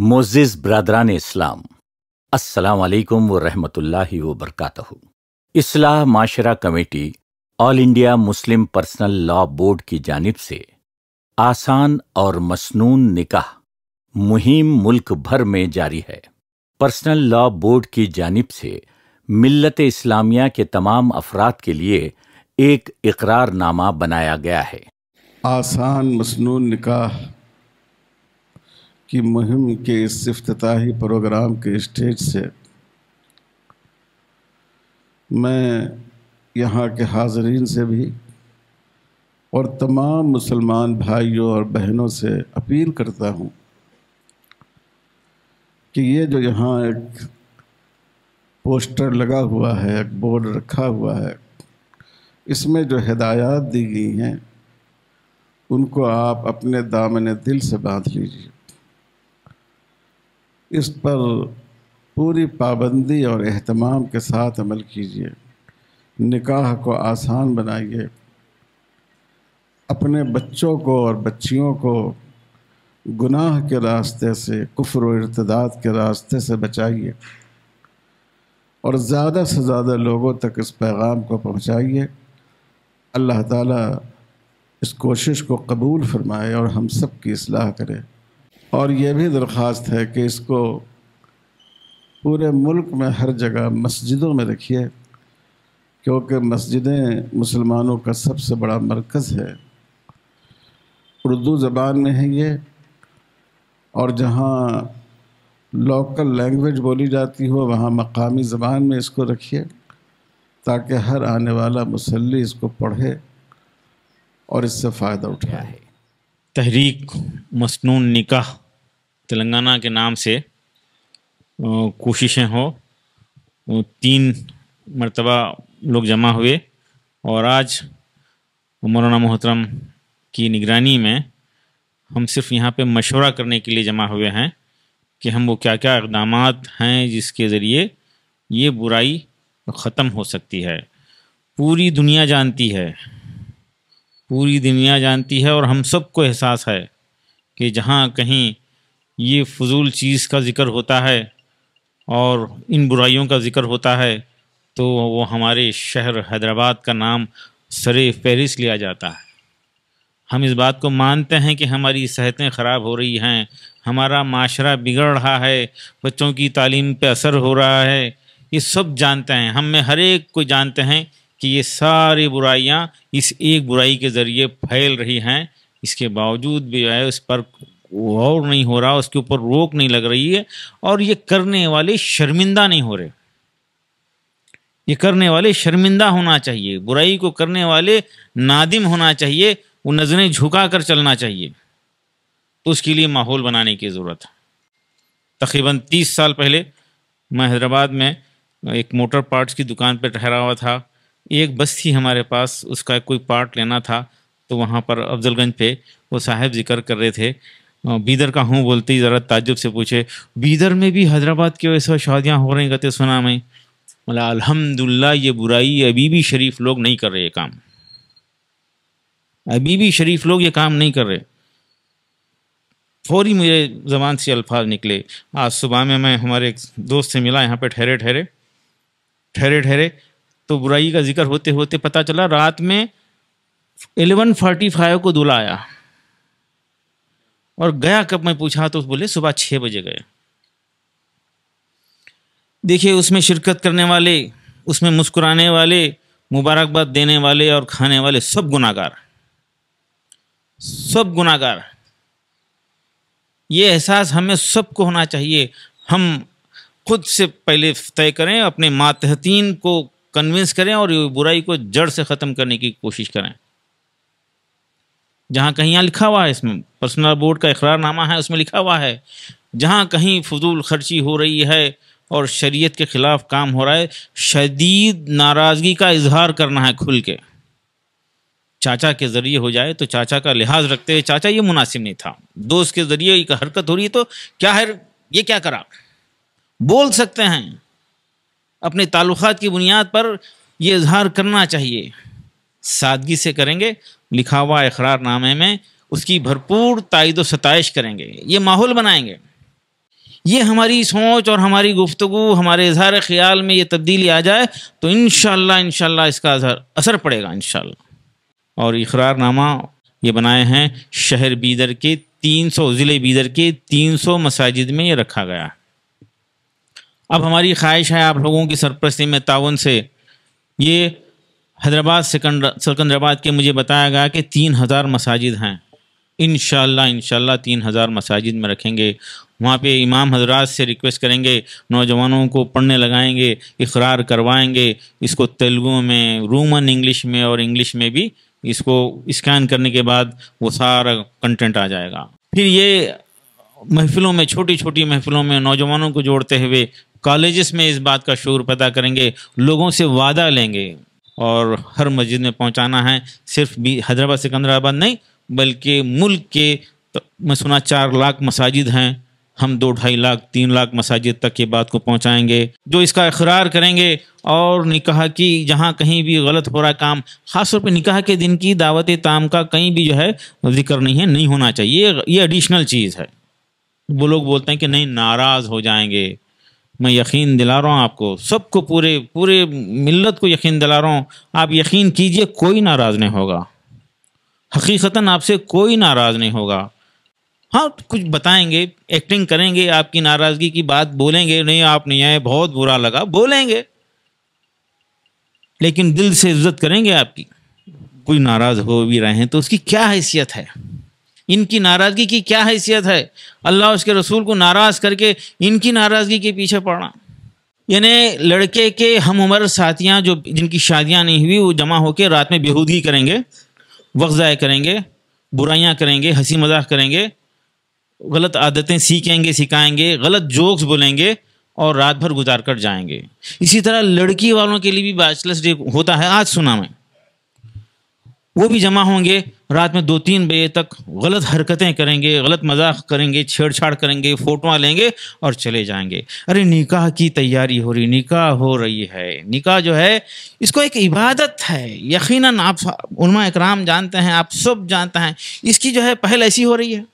मोजिज़ ब्रादरान इस्लाम असलकम वरहमतुल्लाहि वरकत इसलाह माशरा committee All India Muslim Personal Law Board की जानब से आसान और मसनून निकाह मुहिम मुल्क भर में जारी है पर्सनल लॉ बोर्ड की जानब से मिलत इस्लामिया के तमाम अफराद के लिए एक इकरारनामा बनाया गया है आसान मसनून निकाह की मुहिम के इस अफ्ताही प्रोग्राम के स्टेज से मैं यहाँ के हाजरीन से भी और तमाम मुसलमान भाइयों और बहनों से अपील करता हूँ कि ये जो यहाँ एक पोस्टर लगा हुआ है एक बोर्ड रखा हुआ है इसमें जो हदायत दी गई हैं उनको आप अपने दामन दिल से बांध लीजिए इस पर पूरी पाबंदी और अहतमाम के साथ अमल कीजिए निकाह को आसान बनाइए अपने बच्चों को और बच्चियों को गुनाह के रास्ते से कुफर व इर्तदाद के रास्ते से बचाइए और ज़्यादा से ज़्यादा लोगों तक इस पैगाम को पहुँचाइए अल्लाह ताला इस कोशिश को कबूल फरमाए और हम सब की असलाह करें और ये भी दरख्वास्त है कि इसको पूरे मुल्क में हर जगह मस्जिदों में रखिए क्योंकि मस्जिदें मुसलमानों का सबसे बड़ा मरकज़ है उर्दू ज़बान में है ये और जहाँ लोकल लैंग्वेज बोली जाती हो वहाँ मकामी ज़बान में इसको रखिए ताकि हर आने वाला मुसल्ली इसको पढ़े और इससे फ़ायदा उठाए तहरीक मसनू निकाह तेलंगाना के नाम से कोशिशें हों तीन मरतबा लोग जमा हुए और आज मौलाना मोहतरम की निगरानी में हम सिर्फ यहाँ पे मशवरा करने के लिए जमा हुए हैं कि हम वो क्या क्या इकदाम हैं जिसके ज़रिए ये बुराई ख़त्म हो सकती है पूरी दुनिया जानती है पूरी दुनिया जानती है और हम सबको एहसास है कि जहाँ कहीं ये फजूल चीज़ का ज़िक्र होता है और इन बुराइयों का ज़िक्र होता है तो वो हमारे शहर हैदराबाद का नाम सरे फहरिस लिया जाता है हम इस बात को मानते हैं कि हमारी सेहतें ख़राब हो रही हैं हमारा माशरा बिगड़ रहा है बच्चों की तालीम पे असर हो रहा है ये सब जानते हैं हम में हर एक को जानते हैं कि ये सारी बुराइयाँ इस एक बुराई के ज़रिए फैल रही हैं इसके बावजूद भी जो है उस पर गौर नहीं हो रहा उसके ऊपर रोक नहीं लग रही है और ये करने वाले शर्मिंदा नहीं हो रहे ये करने वाले शर्मिंदा होना चाहिए बुराई को करने वाले नादिम होना चाहिए वो नज़रें झुका कर चलना चाहिए तो उसके लिए माहौल बनाने की ज़रूरत है तकरीबन तीस साल पहले मैं हैदराबाद में एक मोटर पार्ट्स की दुकान पर ठहरा हुआ था एक बस थी हमारे पास उसका कोई पार्ट लेना था तो वहाँ पर अफजलगंज पे वो साहब जिक्र कर रहे थे बीदर का हूँ बोलते ही ज़रा ताजुब से पूछे बीदर में भी हैदराबाद के वैसे शादियाँ हो रही कहते सुना मैं मतलब अल्हम्दुलिल्लाह ये बुराई अभी भी शरीफ लोग नहीं कर रहे ये काम अभी भी शरीफ लोग ये काम नहीं कर रहे फौरी मुझे जबान से अल्फाज निकले आज सुबह में मैं हमारे एक दोस्त से मिला यहाँ पे ठहरे ठहरे ठहरे ठहरे तो बुराई का जिक्र होते होते पता चला रात में एलेवन फोर्टी फाइव को दुला आया और गया कब मैं पूछा तो बोले सुबह छः बजे गए देखिए उसमें शिरकत करने वाले उसमें मुस्कुराने वाले मुबारकबाद देने वाले और खाने वाले सब गुनागार सब गुनागार ये एहसास हमें सबको होना चाहिए हम खुद से पहले तय करें अपने मातहतीन को कन्विंस करें और बुराई को जड़ से ख़त्म करने की कोशिश करें जहाँ कहीं यहाँ लिखा हुआ है इसमें पर्सनल बोर्ड का इकरारनामा है उसमें लिखा हुआ है जहाँ कहीं फजूल खर्ची हो रही है और शरीयत के ख़िलाफ़ काम हो रहा है शदीद नाराज़गी का इजहार करना है खुल के चाचा के ज़रिए हो जाए तो चाचा का लिहाज रखते हुए चाचा ये मुनासिब नहीं था दोस्त के ज़रिए एक हरकत हो रही है तो क्या है ये क्या करा बोल सकते हैं अपने ताल्लुकात की बुनियाद पर यह इजहार करना चाहिए सादगी से करेंगे लिखा हुआ इकरारनामे में उसकी भरपूर ताइद व सतश करेंगे ये माहौल बनाएंगे ये हमारी सोच और हमारी गुफ्तु हमारे इजहार ख्याल में ये तब्दीली आ जाए तो इन शह इसका असर पड़ेगा इन और इकरारनामा ये बनाए हैं शहर बीदर के 300 ज़िले बीदर के 300 मसाजिद में ये रखा गया अब हमारी ख्वाहिश है आप लोगों की सरपरस्ती में ताउन से ये हैदराबाद सिकंदराबाद के मुझे बताया गया कि तीन हज़ार मसाजिद हैं इन शाला तीन हज़ार मसाजिद में रखेंगे वहाँ पे इमाम हजरात से रिक्वेस्ट करेंगे नौजवानों को पढ़ने लगाएंगे इकरार करवाएंगे इसको तेलुगु में रूमन इंग्लिश में और इंग्लिश में भी इसको स्कैन करने के बाद वो सारा कंटेंट आ जाएगा फिर ये महफिलों में छोटी छोटी महफिलों में नौजवानों को जोड़ते हुए कॉलेजेस में इस बात का शोर पैदा करेंगे लोगों से वादा लेंगे और हर मस्जिद में पहुंचाना है सिर्फ भी हैदराबाद सिकंदराबाद नहीं बल्कि मुल्क के तो मैं सुना चार लाख मसाजिद हैं हम दो ढाई लाख तीन लाख मसाजिद तक ये बात को पहुंचाएंगे जो इसका इकरार करेंगे और निकाह की जहां कहीं भी गलत हो रहा काम खासतौर पर निकाह के दिन की दावत ताम का कहीं भी जो है जिक्र नहीं है नहीं होना चाहिए ये एडिशनल चीज़ है वो लोग बोलते हैं कि नहीं नाराज़ हो जाएंगे मैं यकीन दिला रहा हूँ आपको सबको पूरे पूरे मिलत को यकीन दिला रहा हूँ आप यकीन कीजिए कोई नाराज़ नहीं होगा हकीकता आपसे कोई नाराज़ नहीं होगा हाँ कुछ बताएंगे एक्टिंग करेंगे आपकी नाराज़गी की बात बोलेंगे नहीं आप नहीं आए बहुत बुरा लगा बोलेंगे लेकिन दिल से इज्जत करेंगे आपकी कोई नाराज़ हो भी रहे हैं तो उसकी क्या हैसियत है इनकी नाराज़गी की क्या हैसियत है अल्लाह उसके रसूल को नाराज़ करके इनकी नाराज़गी के पीछे पड़ना यानी लड़के के हम उम्र साथियाँ जो जिनकी शादियाँ नहीं हुई वो जमा होकर रात में बेहूदगी करेंगे वक्त ज़ाय करेंगे बुराइयाँ करेंगे हंसी मजाक करेंगे गलत आदतें सीखेंगे सिखाएंगे गलत जोक्स बोलेंगे और रात भर गुजार कर जाएंगे इसी तरह लड़की वालों के लिए भी बैचलर्स डे होता है आज सुना मैं वो भी जमा होंगे रात में दो तीन बजे तक गलत हरकतें करेंगे गलत मजाक करेंगे छेड़छाड़ करेंगे फोटो लेंगे और चले जाएंगे अरे निकाह की तैयारी हो रही निकाह हो रही है निकाह जो है इसको एक इबादत है यकीन आप उनमा इकराम जानते हैं आप सब जानते हैं इसकी जो है पहल ऐसी हो रही है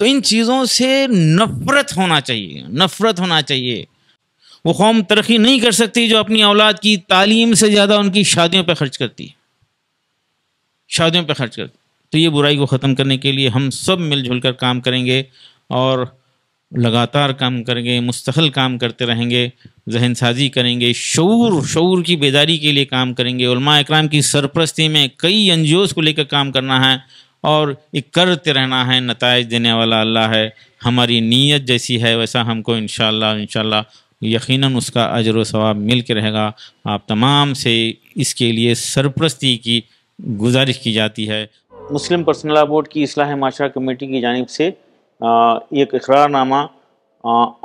तो इन चीज़ों से नफ़रत होना चाहिए नफ़रत होना चाहिए वो कौम तरक्की नहीं कर सकती जो अपनी औलाद की तालीम से ज़्यादा उनकी शादियों पर खर्च करती है शादियों पर खर्च कर तो ये बुराई को ख़त्म करने के लिए हम सब मिलजुल कर काम करेंगे और लगातार काम करेंगे मुस्तकिल काम करते रहेंगे जहन साजी करेंगे शूर शूर की बेदारी के लिए काम करेंगे उलमा इकराम की सरपरस्ती में कई एन को लेकर काम करना है और एक करते रहना है नतज देने वाला अल्लाह है हमारी नीयत जैसी है वैसा हमको इन शाला यकीन उसका अजर व सवाब मिल के रहेगा आप तमाम से इसके लिए सरपरस्ती की गुजारिश की जाती है मुस्लिम पर्सनल बोर्ड की असलाह माशरा कमेटी की जानब से एक इकरारनामा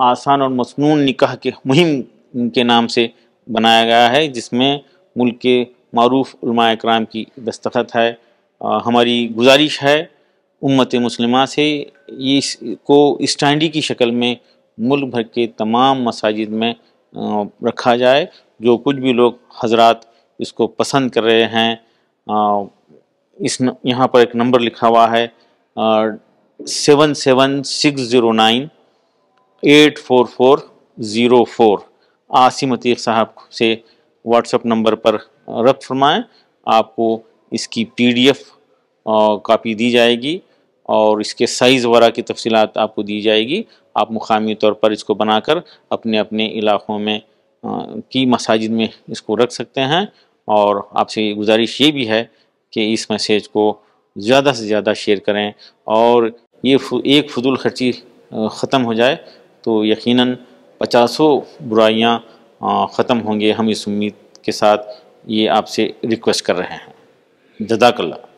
आसान और मसनून निकाह के मुहिम के नाम से बनाया गया है जिसमें मुल्क के मरूफ कराम की दस्तखत है हमारी गुजारिश है उम्मत मुसलिमा से इसको स्टैंडी की शक्ल में मुल्क भर के तमाम मसाजिद में रखा जाए जो कुछ भी लोग हजरात इसको पसंद कर रहे हैं इस न, यहाँ पर एक नंबर लिखा हुआ है seven seven six zero nine eight four four zero four Asim Atiq साहब से व्हाट्सएप नंबर पर रब फरमाएँ आपको इसकी पीडीएफ कॉपी दी जाएगी और इसके साइज़ वगैरह की तफसीत आपको दी जाएगी आप मुकामी तौर पर इसको बनाकर अपने अपने इलाक़ों में आ, की मसाजिद में इसको रख सकते हैं और आपसे गुजारिश ये भी है कि इस मैसेज को ज़्यादा से ज़्यादा शेयर करें और ये एक फजूल खर्ची ख़त्म हो जाए तो यकीनन पचासों बुराइयां ख़त्म होंगे हम इस उम्मीद के साथ ये आपसे रिक्वेस्ट कर रहे हैं जदाकल्ला